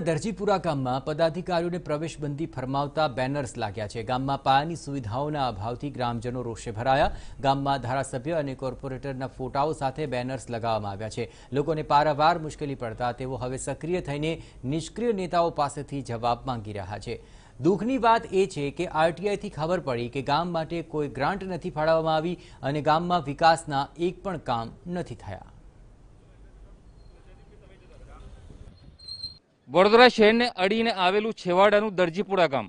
દરજીપુરા ગામમાં પદાધિકારીઓને પ્રવેશબંધી ફરમાવતા બેનર્સ લાગ્યા છે ગામમાં પાયાની સુવિધાઓના અભાવથી ગ્રામજનો રોષે ભરાયા ગામમાં ધારાસભ્ય અને કોર્પોરેટરના ફોટાઓ સાથે બેનર્સ લગાવવામાં આવ્યા છે લોકોને પારાવાર મુશ્કેલી પડતા તેઓ હવે સક્રિય થઈને નિષ્ક્રિય નેતાઓ પાસેથી જવાબ માંગી રહ્યા છે દુઃખની વાત એ છે કે આરટીઆઈથી ખબર પડી કે ગામ માટે કોઈ ગ્રાન્ટ નથી ફાળવવામાં આવી અને ગામમાં વિકાસના એક પણ કામ નથી થયા વડોદરા શહેરને અડીને આવેલું છેવાડાનું દરજીપુરા ગામ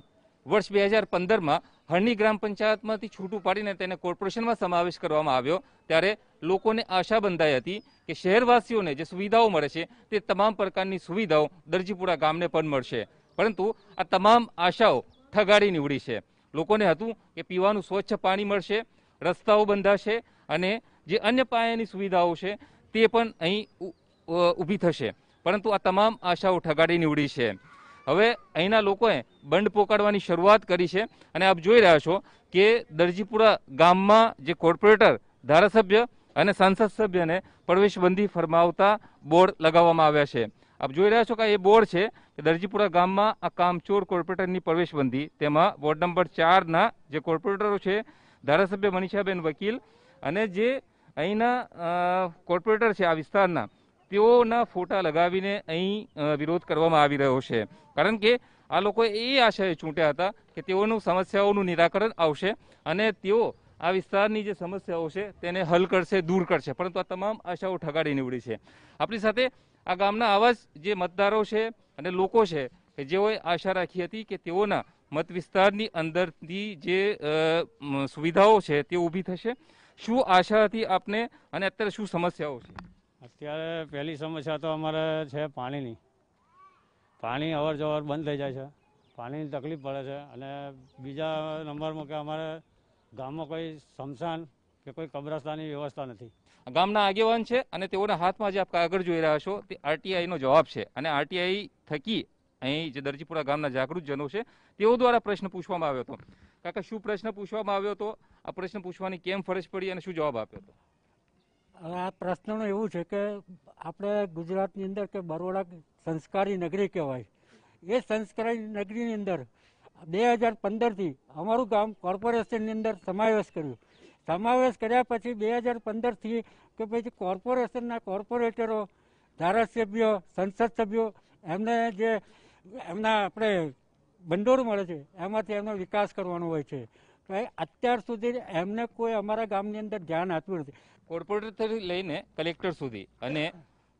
વર્ષ બે હજાર પંદરમાં હરણી ગ્રામ પંચાયતમાંથી છૂટું પાડીને તેને કોર્પોરેશનમાં સમાવેશ કરવામાં આવ્યો ત્યારે લોકોને આશા બંધાઈ હતી કે શહેરવાસીઓને જે સુવિધાઓ મળે છે તે તમામ પ્રકારની સુવિધાઓ દરજીપુરા ગામને પણ મળશે પરંતુ આ તમામ આશાઓ ઠગાડી નીવડી છે લોકોને હતું કે પીવાનું સ્વચ્છ પાણી મળશે રસ્તાઓ બંધાશે અને જે અન્ય પાયાની સુવિધાઓ છે તે પણ અહીં ઊભી થશે પરંતુ આ તમામ આશાઓ ઠગાડી નીવડી છે હવે અહીંના લોકોએ બંડ પોકાડવાની શરૂઆત કરી છે અને આપ જોઈ રહ્યા છો કે દરજીપુરા ગામમાં જે કોર્પોરેટર ધારાસભ્ય અને સંસદ સભ્યને પ્રવેશબંધી ફરમાવતા બોર્ડ લગાવવામાં આવ્યા છે આપ જોઈ રહ્યા છો કે એ બોર્ડ છે કે દરજીપુરા ગામમાં આ કામચોર કોર્પોરેટરની પ્રવેશબંધી તેમાં વોર્ડ નંબર ચારના જે કોર્પોરેટરો છે ધારાસભ્ય મનીષાબેન વકીલ અને જે અહીંના કોર્પોરેટર છે આ વિસ્તારના તેઓના ફોટા લગાવીને અહીં વિરોધ કરવામાં આવી રહ્યો છે કારણ કે આ લોકો એ આશયે ચૂંટ્યા હતા કે તેઓનું સમસ્યાઓનું નિરાકરણ આવશે અને તેઓ આ વિસ્તારની જે સમસ્યાઓ છે તેને હલ કરશે દૂર કરશે પરંતુ આ તમામ આશાઓ ઠગાડી નીવડી છે આપણી સાથે આ ગામના આવા જે મતદારો છે અને લોકો છે કે જેઓએ આશા રાખી હતી કે તેઓના મત વિસ્તારની અંદરની જે સુવિધાઓ છે તે ઊભી થશે શું આશા હતી આપને અને અત્યારે શું સમસ્યાઓ છે અત્યારે પહેલી સમસ્યા તો અમારે છે પાણીની પાણી અવર જવર બંધ થઈ જાય છે પાણીની તકલીફ પડે છે અને બીજા નંબરમાં કે અમારે ગામમાં કોઈ શમશાન કે કોઈ કબ્રસ્તાની વ્યવસ્થા નથી ગામના આગેવાન છે અને તેઓના હાથમાં જે આપ કાગળ જોઈ રહ્યા છો તે આરટીઆઈનો જવાબ છે અને આરટીઆઈ થકી અહીં જે દરજીપુરા ગામના જાગૃત જનો છે તેઓ દ્વારા પ્રશ્ન પૂછવામાં આવ્યો હતો કાકા શું પ્રશ્ન પૂછવામાં આવ્યો હતો આ પ્રશ્ન પૂછવાની કેમ ફરજ પડી અને શું જવાબ આપ્યો હતો હવે આ પ્રશ્નનું એવું છે કે આપણે ગુજરાતની અંદર કે બરોડા સંસ્કારી નગરી કહેવાય એ સંસ્કારી નગરીની અંદર બે હજાર પંદરથી અમારું ગામ કોર્પોરેશનની અંદર સમાવેશ કર્યો સમાવેશ કર્યા પછી બે હજાર પંદરથી કે પછી કોર્પોરેશનના કોર્પોરેટરો ધારાસભ્યો સંસદ સભ્યો એમને જે એમના આપણે ભંડોળ મળે છે એમાંથી એમનો વિકાસ કરવાનો હોય છે તો અત્યાર સુધી એમને કોઈ અમારા ગામની અંદર ધ્યાન આપ્યું નથી કોર્પોરેટરથી લઈને કલેક્ટર સુધી અને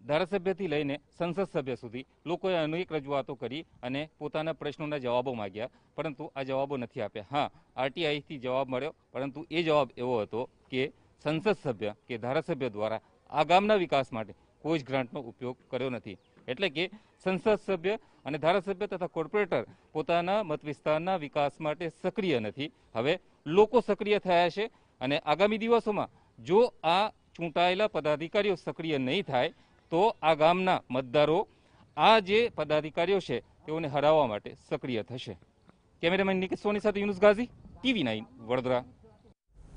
ધારાસભ્યથી લઈને સંસદ સભ્ય સુધી લોકોએ અનેક રજૂઆતો કરી અને પોતાના પ્રશ્નોના જવાબો માગ્યા પરંતુ આ જવાબો નથી આપ્યા હા આરટીઆઈથી જવાબ મળ્યો પરંતુ એ જવાબ એવો હતો કે સંસદ સભ્ય કે ધારાસભ્ય દ્વારા આ ગામના વિકાસ માટે કોઈ જ ગ્રાન્ટનો ઉપયોગ કર્યો નથી એટલે કે સંસદ સભ્ય અને ધારાસભ્ય તથા કોર્પોરેટર પોતાના મત વિસ્તારના વિકાસ માટે સક્રિય નથી હવે લોકો સક્રિય થયા છે અને આગામી દિવસોમાં જો આ ચૂંટાયેલા પદાધિકારીઓ સક્રિય નહીં થાય તો આ ગામના મતદારો આ જે પદાધિકારીઓ છે તેઓને હરાવવા માટે સક્રિય થશે કેમેરામેન નિકેશ સોની સાથે યુનુસ ગાઝી ટીવી નાઇન વડોદરા